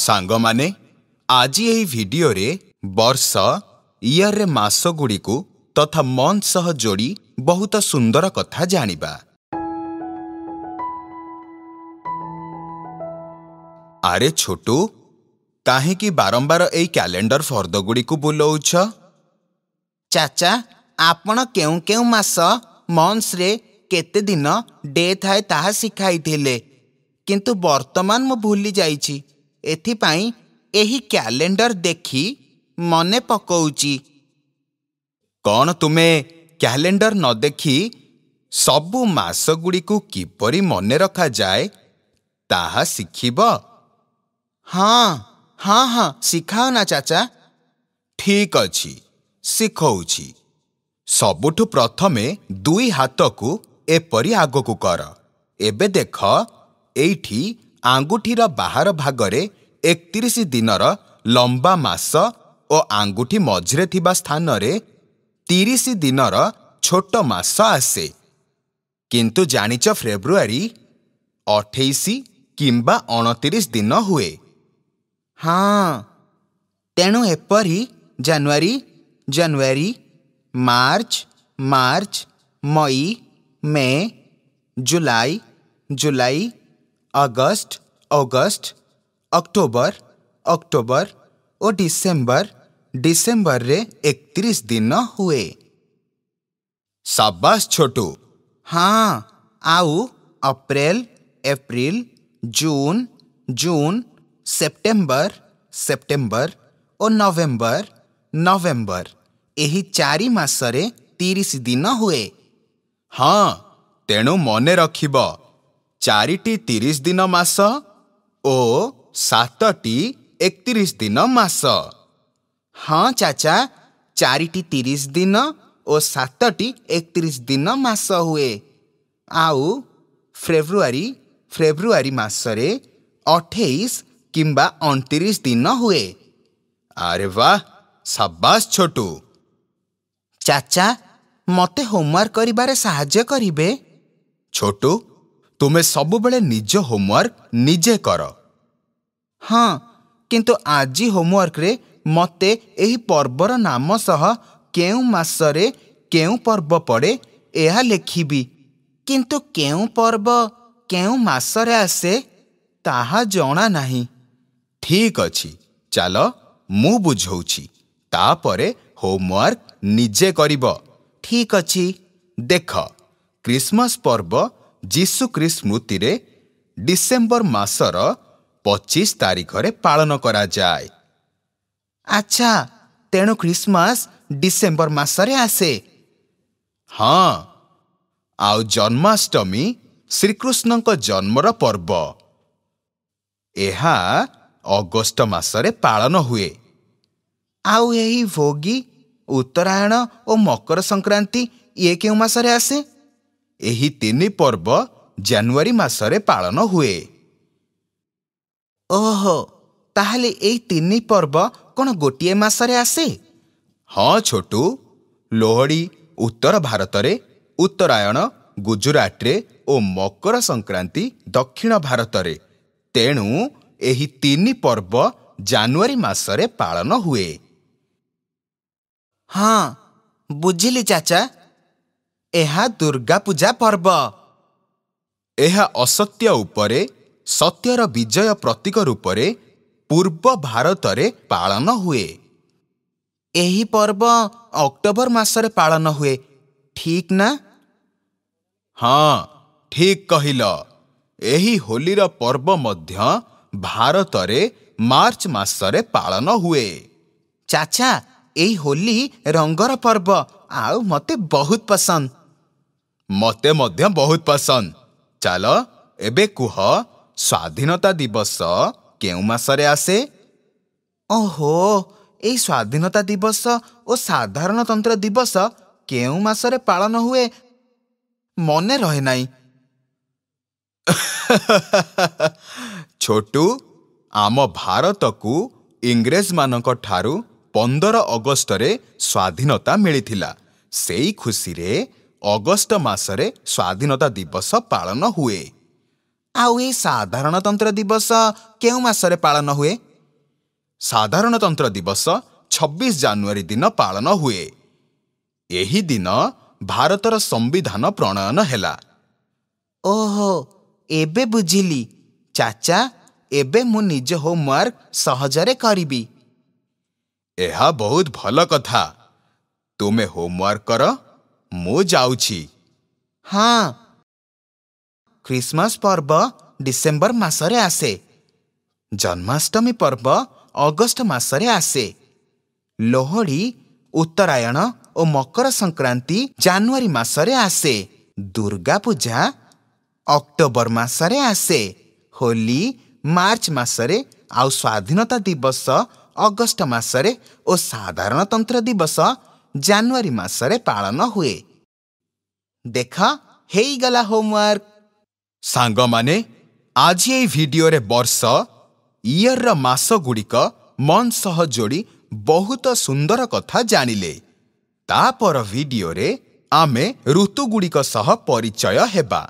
ସାଙ୍ଗମାନେ ଆଜି ଏହି ଭିଡିଓରେ ବର୍ଷ ଇୟର୍ରେ ମାସଗୁଡ଼ିକୁ ତଥା ମନ୍ଥ ସହ ଯୋଡ଼ି ବହୁତ ସୁନ୍ଦର କଥା ଜାଣିବା ଆରେ ଛୋଟୁ କାହିଁକି ବାରମ୍ବାର ଏଇ କ୍ୟାଲେଣ୍ଡର ଫର୍ଦ୍ଦଗୁଡ଼ିକୁ ବୁଲଉଛ ଚାଚା ଆପଣ କେଉଁ କେଉଁ ମାସ ମନ୍ଥରେ କେତେ ଦିନ ଡେ ଥାଏ ତାହା ଶିଖାଇଥିଲେ କିନ୍ତୁ ବର୍ତ୍ତମାନ ମୁଁ ଭୁଲି ଯାଇଛି ଏଥିପାଇଁ ଏହି କ୍ୟାଲେଣ୍ଡର ଦେଖି ମନେ ପକାଉଛି କ'ଣ ତୁମେ କ୍ୟାଲେଣ୍ଡର ନ ଦେଖି ସବୁ ମାସଗୁଡ଼ିକୁ କିପରି ମନେ ରଖାଯାଏ ତାହା ଶିଖିବ ହଁ ହଁ ହଁ ଶିଖାଅ ନା ଚାଚା ଠିକ୍ ଅଛି ଶିଖଉଛି ସବୁଠୁ ପ୍ରଥମେ ଦୁଇ ହାତକୁ ଏପରି ଆଗକୁ କର ଏବେ ଦେଖ ଏଇଠି ଆଙ୍ଗୁଠିର ବାହାର ଭାଗରେ ଏକତିରିଶ ଦିନର ଲମ୍ବା ମାସ ଓ ଆଙ୍ଗୁଠି ମଝିରେ ଥିବା ସ୍ଥାନରେ ତିରିଶ ଦିନର ଛୋଟ ମାସ ଆସେ କିନ୍ତୁ ଜାଣିଛ ଫେବୃଆରୀ ଅଠେଇଶ କିମ୍ବା ଅଣତିରିଶ ଦିନ ହୁଏ ହଁ ତେଣୁ ଏପରି ଜାନୁଆରୀ ଜାନୁଆରୀ ମାର୍ଚ୍ଚ ମାର୍ଚ୍ଚ ମଇ ମେ ଜୁଲାଇ ଜୁଲାଇ अगस्त अगस्त अक्टोबर अक्टोबर और डिसेंबर डिसेंबर रे 31 दिन हुए शाबाश छोटू हाँ आउ अप्रैल अप्रैल जून जून सितंबर सितंबर और नवंबर नवंबर यही चार मस रे दिन हुए हाँ तेणु मन रखिबा ଚାରିଟି ତିରିଶ ଦିନ ମାସ ଓ ସାତଟି ଏକତିରିଶ ଦିନ ମାସ ହଁ ଚାଚା ଚାରିଟି ତିରିଶ ଦିନ ଓ ସାତଟି ଏକତିରିଶ ଦିନ ମାସ ହୁଏ ଆଉ ଫେବୃଆରୀ ଫେବୃଆରୀ ମାସରେ ଅଠେଇଶ କିମ୍ବା ଅଣତିରିଶ ଦିନ ହୁଏ ଆରେ ବା ସାବାସ ଛୋଟୁ ଚାଚା ମୋତେ ହୋମୱାର୍କ କରିବାରେ ସାହାଯ୍ୟ କରିବେ ଛୋଟୁ ତୁମେ ସବୁବେଳେ ନିଜ ହୋମୱାର୍କ ନିଜେ କର ହଁ କିନ୍ତୁ ଆଜି ହୋମୱାର୍କରେ ମୋତେ ଏହି ପର୍ବର ନାମ ସହ କେଉଁ ମାସରେ କେଉଁ ପର୍ବ ପଡ଼େ ଏହା ଲେଖିବି କିନ୍ତୁ କେଉଁ ପର୍ବ କେଉଁ ମାସରେ ଆସେ ତାହା ଜଣା ନାହିଁ ଠିକ୍ ଅଛି ଚାଲ ମୁଁ ବୁଝାଉଛି ତାପରେ ହୋମୱାର୍କ ନିଜେ କରିବ ଠିକ୍ ଅଛି ଦେଖ କ୍ରିସମସ୍ ପର୍ବ ଯୀଶୁଖ୍ରୀଷ୍ଟ ସ୍ମୃତିରେ ଡିସେମ୍ବର ମାସର ପଚିଶ ତାରିଖରେ ପାଳନ କରାଯାଏ ଆଚ୍ଛା ତେଣୁ ଖ୍ରୀଷ୍ଟମାସ ଡିସେମ୍ବର ମାସରେ ଆସେ ହଁ ଆଉ ଜନ୍ମାଷ୍ଟମୀ ଶ୍ରୀକୃଷ୍ଣଙ୍କ ଜନ୍ମର ପର୍ବ ଏହା ଅଗଷ୍ଟ ମାସରେ ପାଳନ ହୁଏ ଆଉ ଏହି ଭୋଗୀ ଉତ୍ତରାୟଣ ଓ ମକର ସଂକ୍ରାନ୍ତି ଇଏ କେଉଁ ମାସରେ ଆସେ ଏହି ତିନି ପର୍ବ ଜାନୁଆରୀ ମାସରେ ପାଳନ ହୁଏ ଓହ ତାହେଲେ ଏହି ତିନି ପର୍ବ କ'ଣ ଗୋଟିଏ ମାସରେ ଆସେ ହଁ ଛୋଟୁ ଲୋହଡ଼ି ଉତ୍ତର ଭାରତରେ ଉତ୍ତରାୟଣ ଗୁଜୁରାଟରେ ଓ ମକର ସଂକ୍ରାନ୍ତି ଦକ୍ଷିଣ ଭାରତରେ ତେଣୁ ଏହି ତିନି ପର୍ବ ଜାନୁଆରୀ ମାସରେ ପାଳନ ହୁଏ ହଁ ବୁଝିଲି ଚାଚା ଏହା ଦୁର୍ଗା ପୂଜା ପର୍ବ ଏହା ଅସତ୍ୟ ଉପରେ ସତ୍ୟର ବିଜୟ ପ୍ରତୀକ ରୂପରେ ପୂର୍ବ ଭାରତରେ ପାଳନ ହୁଏ ଏହି ପର୍ବ ଅକ୍ଟୋବର ମାସରେ ପାଳନ ହୁଏ ଠିକ୍ ନା ହଁ ଠିକ୍ କହିଲ ଏହି ହୋଲିର ପର୍ବ ମଧ୍ୟ ଭାରତରେ ମାର୍ଚ୍ଚ ମାସରେ ପାଳନ ହୁଏ ଚାଚା ଏହି ହୋଲି ରଙ୍ଗର ପର୍ବ ଆଉ ମୋତେ ବହୁତ ପସନ୍ଦ ମୋତେ ମଧ୍ୟ ବହୁତ ପସନ୍ଦ ଚାଲ ଏବେ କୁହ ସ୍ୱାଧୀନତା ଦିବସ କେଉଁ ମାସରେ ଆସେ ଓହୋ ଏଇ ସ୍ୱାଧୀନତା ଦିବସ ଓ ସାଧାରଣତନ୍ତ୍ର ଦିବସ କେଉଁ ମାସରେ ପାଳନ ହୁଏ ମନେ ରହେ ନାହିଁ ଛୋଟୁ ଆମ ଭାରତକୁ ଇଂରେଜମାନଙ୍କ ଠାରୁ ପନ୍ଦର ଅଗଷ୍ଟରେ ସ୍ୱାଧୀନତା ମିଳିଥିଲା ସେଇ ଖୁସିରେ ଅଗଷ୍ଟ ମାସରେ ସ୍ୱାଧୀନତା ଦିବସ ପାଳନ ହୁଏ ଆଉ ଏ ସାଧାରଣତନ୍ତ୍ର ଦିବସ କେଉଁ ମାସରେ ପାଳନ ହୁଏ ସାଧାରଣତନ୍ତ୍ର ଦିବସ ଛବିଶ ଜାନୁଆରୀ ଦିନ ପାଳନ ହୁଏ ଏହି ଦିନ ଭାରତର ସମ୍ବିଧାନ ପ୍ରଣୟନ ହେଲା ଓହୋ ଏବେ ବୁଝିଲି ଚାଚା ଏବେ ମୁଁ ନିଜ ହୋମ୍ୱାର୍କ ସହଜରେ କରିବି ଏହା ବହୁତ ଭଲ କଥା ତୁମେ ହୋମ୍ୱାର୍କ କର ମୁଁ ଯାଉଛି ହଁ ଖ୍ରୀଷ୍ଟମାସ ପର୍ବ ଡିସେମ୍ବର ମାସରେ ଆସେ ଜନ୍ମାଷ୍ଟମୀ ପର୍ବ ଅଗଷ୍ଟ ମାସରେ ଆସେ ଲୋହଡ଼ି ଉତ୍ତରାୟଣ ଓ ମକର ସଂକ୍ରାନ୍ତି ଜାନୁଆରୀ ମାସରେ ଆସେ ଦୁର୍ଗା ପୂଜା ଅକ୍ଟୋବର ମାସରେ ଆସେ ହୋଲି ମାର୍ଚ୍ଚ ମାସରେ ଆଉ ସ୍ୱାଧୀନତା ଦିବସ ଅଗଷ୍ଟ ମାସରେ ଓ ସାଧାରଣତନ୍ତ୍ର ଦିବସ ଜାନୁଆରୀ ମାସରେ ପାଳନ ହୁଏ ଦେଖ ହେଇଗଲା ହୋମୱାର୍କ ସାଙ୍ଗମାନେ ଆଜି ଏହି ଭିଡିଓରେ ବର୍ଷ ଇୟରର ମାସଗୁଡ଼ିକ ମନ୍ ସହ ଯୋଡ଼ି ବହୁତ ସୁନ୍ଦର କଥା ଜାଣିଲେ ତାପର ଭିଡିଓରେ ଆମେ ଋତୁଗୁଡ଼ିକ ସହ ପରିଚୟ ହେବା